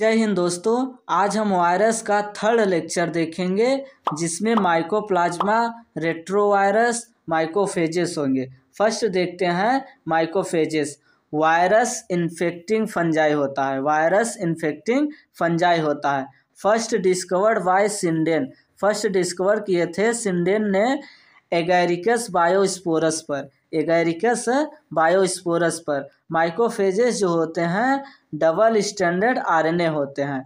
जय हिंद दोस्तों आज हम वायरस का थर्ड लेक्चर देखेंगे जिसमें माइकोप्लाज्मा रेट्रोवायरस माइकोफेजेस होंगे फर्स्ट देखते हैं माइकोफेजेस वायरस इन्फेक्टिंग फंजाई होता है वायरस इन्फेक्टिंग फंजाई होता है फर्स्ट डिस्कवर्ड बाय सिंडेन फर्स्ट डिस्कवर किए थे सिंडेन ने एगेरिकस बायोस्पोरस पर एगेरिकस बायोस्पोरस पर माइक्रोफेजेस जो होते हैं डबल स्टैंडर्ड आरएनए होते हैं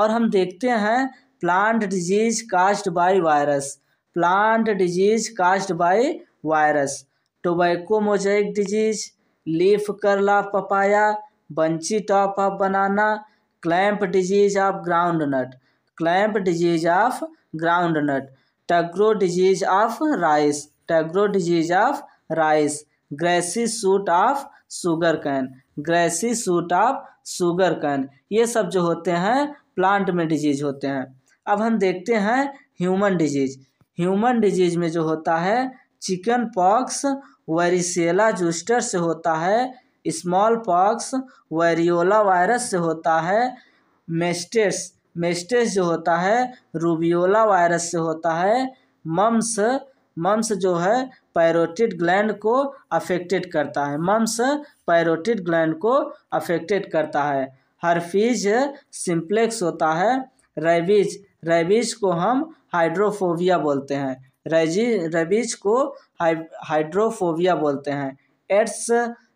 और हम देखते हैं plant disease caused by virus plant disease caused by virus tobacco mosaic disease leaf curl papaya bunchy top of banana clump disease of groundnut clump disease of groundnut tungro disease of rice tungro disease of rice grassy shoot of sugarcane grassy shoot of sugarcane ये सब जो होते हैं plant में disease होते हैं अब हम देखते हैं ह्यूमन डिजीज ह्यूमन डिजीज में जो होता है चिकन पॉक्स वेरिसेला जूस्टर से होता है स्मॉल पॉक्स वेरियोला वायरस से होता है मेस्टेस मेस्टेस जो होता है रूबियोला वायरस से होता है मम्स मम्स जो है पैरोटिड ग्लैंड को अफेक्टेड करता है मम्स पैरोटिड ग्लैंड को अफेक्टेड करता है हरफीज सिंप्लेक्स होता है रेबीज रेबीज को हम हाइड्रोफोबिया बोलते हैं रेजी रेबीज को हाइड्रोफोबिया बोलते हैं एड्स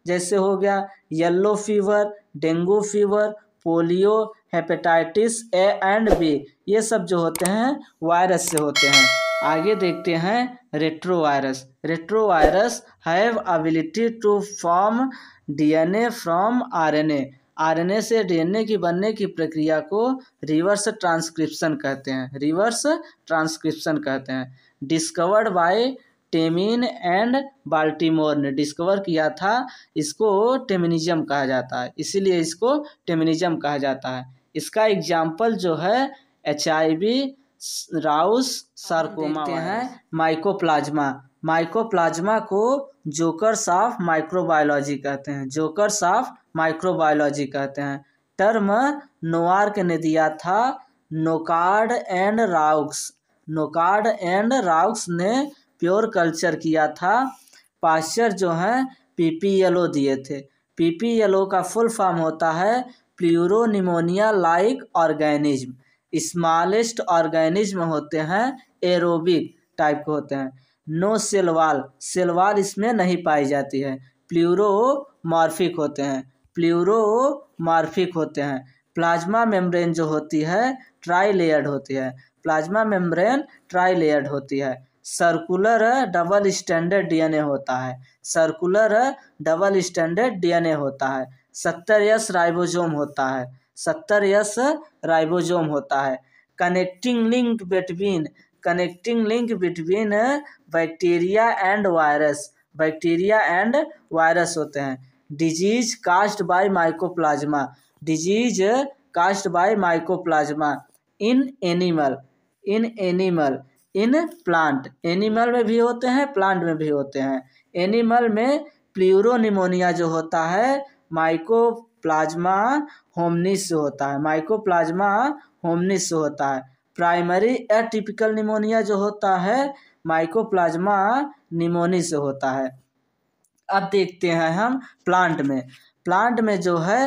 जैसे हो गया yellow fever dengue fever polio hepatitis A and B ये सब जो होते हैं वायरस से होते हैं आगे देखते हैं retrovirus retrovirus have ability to form DNA from RNA RNA से डीएनए की बनने की प्रक्रिया को रिवर्स ट्रांसक्रिप्शन कहते हैं रिवर्स ट्रांसक्रिप्शन कहते हैं discovered by Temin and Baltimore ने डिस्कवर किया था इसको टेमिनिज्म कहा जाता है इसीलिए इसको टेमिनिज्म कहा जाता है इसका एग्जाम्पल जो है H I V Rous sarcoma हैं माइकोप्लाज्मा माइकोप्लाज्मा को जोकर्स ऑफ माइक्रोबायोलॉजी कहते हैं जोकर्स ऑफ माइक्रोबायोलॉजी कहते हैं टर्म नोआर्क ने दिया था नोकार्ड एंड राउक्स नोकार्ड एंड राउक्स ने प्योर कल्चर किया था पास्चर जो हैं ओ दिए थे ओ का फुल फॉर्म होता है pleuropneumonia like organism smallest organism होते हैं एरोबिक टाइप के होते हैं नो सेलवाल सेलवाल इसमें नहीं पाई जाती है प्ल्यूरोमॉर्फिक होते हैं प्ल्यूरोमॉर्फिक होते हैं प्लाज्मा मेम्ब्रेन जो होती है ट्राई लेयर्ड होती है प्लाज्मा मेम्ब्रेन ट्राई लेयर्ड होती है सर्कुलर डबल स्टैंडर्ड डीएनए होता है सर्कुलर डबल स्टैंडर्ड डीएनए होता है सत्तर यस राइबोसोम होता है सत्तर यस राइबोजोम होता है connecting link between connecting link between bacteria and virus bacteria and virus होते हैं disease caused by mycoplasma disease caused by mycoplasma in animal in animal in plant animal में भी होते हैं प्लांट में भी होते हैं एनिमल में प्ल्यूरोनिमोनिया जो होता है माइको प्लाज्मा होमनिस होता है माइकोप्लाज्मा होमनिस होता है प्राइमरी एटिपिकल निमोनिया जो होता है माइकोप्लाज्मा निमोनिस होता है अब देखते हैं हम प्लांट में प्लांट में जो है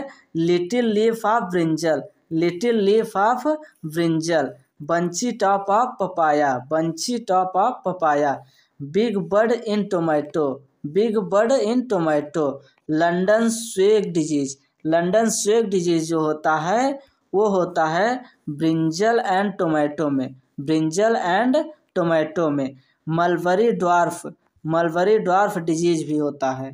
little leaf of brinjal little leaf of brinjal bunchy top of papaya bunchy top of papaya big bud in tomato big bud in tomato लंडन स्वेग डिजीज लंडन स्वेग डिजीज जो होता है वो होता है ब्रिंजल एंड टोमेटो में ब्रिंजल एंड टोमेटो में mulberry dwarf mulberry dwarf disease भी होता है